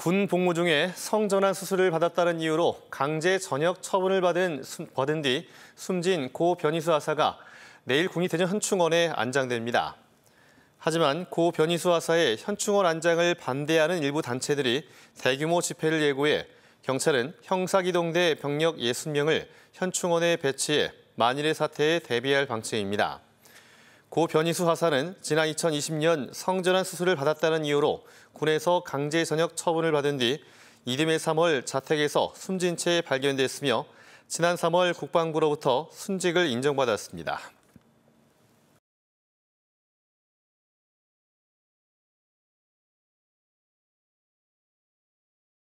군 복무 중에 성전환 수술을 받았다는 이유로 강제 전역 처분을 받은, 받은 뒤 숨진 고 변희수 하사가 내일 국립대전 현충원에 안장됩니다. 하지만 고 변희수 하사의 현충원 안장을 반대하는 일부 단체들이 대규모 집회를 예고해 경찰은 형사기동대 병력 60명을 현충원에 배치해 만일의 사태에 대비할 방침입니다. 고 변희수 하사는 지난 2020년 성전환 수술을 받았다는 이유로 군에서 강제 전역 처분을 받은 뒤 이듬해 3월 자택에서 숨진 채 발견됐으며 지난 3월 국방부로부터 순직을 인정받았습니다.